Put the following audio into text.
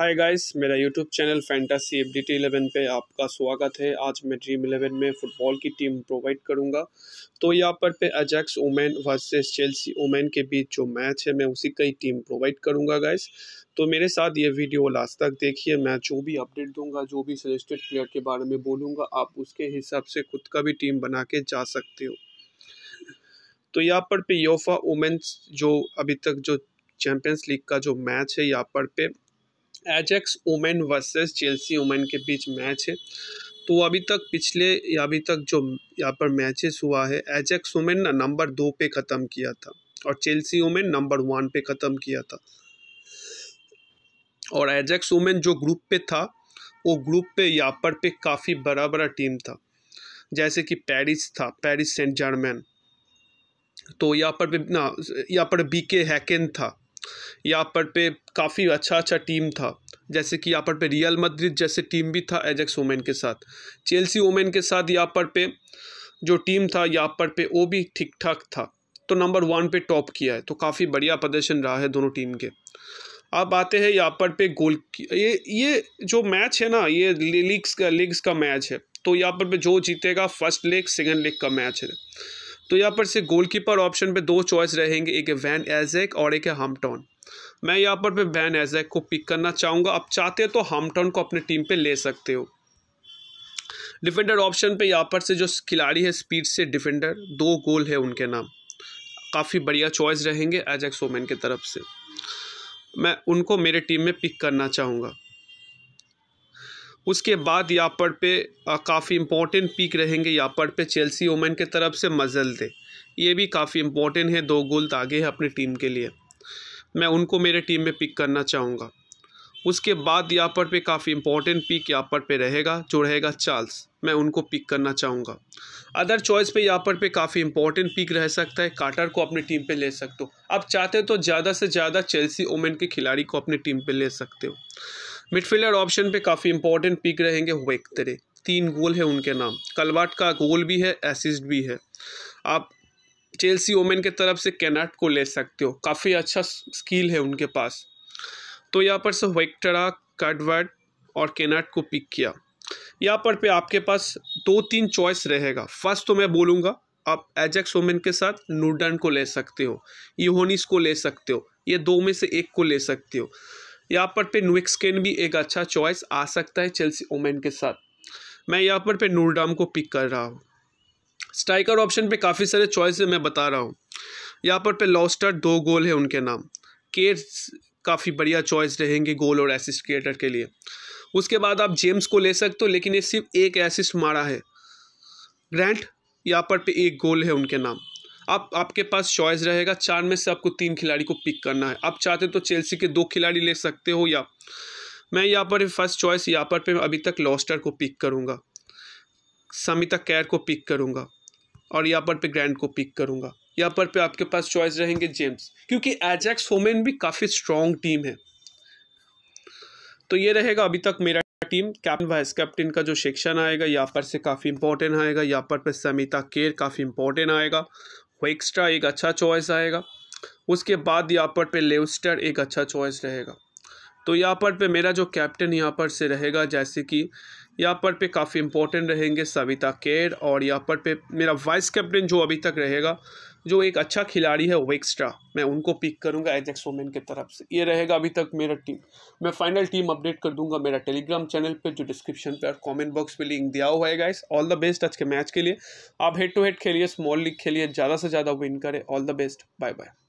हाय guys मेरा YouTube channel fantasy F D T eleven पर आपका स्वागत है आज मैं ड्रीम इलेवन में फ़ुटबॉल की टीम प्रोवाइड करूंगा तो यहाँ पर पे Ajax women versus Chelsea women के बीच जो मैच है मैं उसी का ही टीम प्रोवाइड करूंगा गाइस तो मेरे साथ ये वीडियो लास्ट तक देखिए मैं जो भी अपडेट दूंगा जो भी सजेस्टेड प्लेयर के बारे में बोलूँगा आप उसके हिसाब से खुद का भी टीम बना के जा सकते हो तो यहाँ पर पे योफा ओमेन्स जो अभी तक जो चैम्पियंस लीग का जो मैच है यहाँ पर पे Ajax women versus Chelsea women के बीच मैच है तो अभी तक पिछले अभी तक जो यहाँ पर मैचेस हुआ है एजेक्स वुमेन ना नंबर दो पे ख़त्म किया था और चेल्सी वुमेन नंबर वन पे ख़त्म किया था और एजेक्स वुमेन जो ग्रुप पे था वो ग्रुप पे यापर पे काफ़ी बड़ा बड़ा टीम था जैसे कि पेरिस था पेरिस सेंट जर्मन तो यहाँ पर ना यहाँ पर बी के था पर पे काफ़ी अच्छा अच्छा टीम था जैसे कि पर पे रियल मद्रिद जैसे टीम भी था एजेक्स वोमेन के साथ चेल्सी वोमेन के साथ पर पे जो टीम था पर पे वो भी ठीक ठाक था तो नंबर वन पे टॉप किया है तो काफ़ी बढ़िया प्रदर्शन रहा है दोनों टीम के अब आते हैं पर पे गोल ये ये जो मैच है ना ये लीग्स का लीग्स का मैच है तो यहाँ पर जो जीतेगा फर्स्ट लेग सेकेंड लेग का मैच है तो यहाँ पर से गोलकीपर ऑप्शन पे दो चॉइस रहेंगे एक है वैन एजेक और एक है हमटॉन मैं यहाँ पर पे वैन एजेक को पिक करना चाहूँगा आप चाहते हो तो हमटॉन को अपने टीम पे ले सकते हो डिफेंडर ऑप्शन पे यहाँ पर से जो खिलाड़ी है स्पीड से डिफेंडर दो गोल है उनके नाम काफ़ी बढ़िया चॉइस रहेंगे एजेक सोमैन की तरफ से मैं उनको मेरे टीम में पिक करना चाहूँगा उसके बाद पर पे काफ़ी इम्पोर्टेंट पीक रहेंगे पर पे चेल्सी ओमेन के तरफ से मजल दे ये भी काफ़ी इम्पोर्टेंट है दो गोल तो आगे हैं अपनी टीम के लिए मैं उनको मेरे टीम में पिक करना चाहूँगा उसके बाद पर पे काफ़ी इम्पोर्टेंट पिक पर पे रहेगा जो रहेगा चार्ल्स मैं उनको पिक करना चाहूँगा अदर चॉइस पे यापड़ पे काफ़ी इम्पोर्टेंट पिक रह सकता है काटर को अपनी टीम पे ले सकते हो आप चाहते हो तो ज़्यादा से ज़्यादा चेल्सी ओमेन के खिलाड़ी को अपनी टीम पे ले सकते हो मिडफील्डर ऑप्शन पे काफ़ी इंपॉर्टेंट पिक रहेंगे वेक्तरे तीन गोल है उनके नाम कलवाट का गोल भी है एसिस्ट भी है आप चेल्सी ओमेन के तरफ से कैनाट को ले सकते हो काफ़ी अच्छा स्किल है उनके पास तो यहाँ पर से वेक्टरा कडवर्ट और कैनाट को पिक किया यहाँ पर पे आपके पास दो तीन चॉइस रहेगा फर्स्ट तो मैं बोलूँगा आप एजेक्स ओमेन के साथ नूडन को ले सकते हो यूहोनिस को ले सकते हो ये दो में से एक को ले सकते हो यहाँ पर पे नुक्सकेन भी एक अच्छा चॉइस आ सकता है चेल्सी ओमेन के साथ मैं यहाँ पर पे नूरडाम को पिक कर रहा हूँ स्ट्राइकर ऑप्शन पे काफ़ी सारे चॉइस मैं बता रहा हूँ यहाँ पर पे लॉस्टर दो गोल है उनके नाम केयर काफ़ी बढ़िया चॉइस रहेंगे गोल और एसिस्ट क्रिएटर के लिए उसके बाद आप जेम्स को ले सकते हो लेकिन ये सिर्फ एक एसिस्ट मारा है ग्रैंड यहाँ पर पे एक गोल है उनके नाम आप आपके पास चॉइस रहेगा चार में से आपको तीन खिलाड़ी को पिक करना है आप चाहते तो चेल्सी के दो खिलाड़ी ले सकते हो या मैं यहाँ पर फर्स्ट चॉइस यहाँ पर पे अभी तक लॉस्टर को पिक करूँगा समिता कैर को पिक करूँगा और यहाँ पर पे ग्रैंड को पिक करूँगा यहाँ पर पे आपके पास चॉइस रहेंगे जेम्स क्योंकि एजैक्स वोमेन भी काफ़ी स्ट्रॉन्ग टीम है तो ये रहेगा अभी तक मेरा टीम कैप्टन वाइस कैप्टन का जो सेक्शन आएगा यहाँ पर से काफ़ी इंपॉर्टेंट आएगा यहाँ पर पे समिता केर काफ़ी इंपॉर्टेंट आएगा वेक्स्ट्रा एक अच्छा चॉइस आएगा उसके बाद यहाँ पर पे लेस्टर एक अच्छा चॉइस रहेगा तो यहाँ पर पे मेरा जो कैप्टन यहाँ पर से रहेगा जैसे कि यहाँ पर पे काफ़ी इंपॉर्टेंट रहेंगे सविता केर और यहाँ पर पे मेरा वाइस कैप्टन जो अभी तक रहेगा जो एक अच्छा खिलाड़ी है वेक्स्ट्रा मैं उनको पिक करूंगा एजेक्स वोमेन की तरफ से ये रहेगा अभी तक मेरा टीम मैं फाइनल टीम अपडेट कर दूंगा मेरा टेलीग्राम चैनल पे जो डिस्क्रिप्शन पे और कमेंट बॉक्स पे लिंक दिया हुआ है गाइस ऑल द बेस्ट आज के मैच के लिए आप हेड टू हेड खेलिए स्मॉल लीग खेलिए ज़्यादा से ज़्यादा विन करें all the best bye bye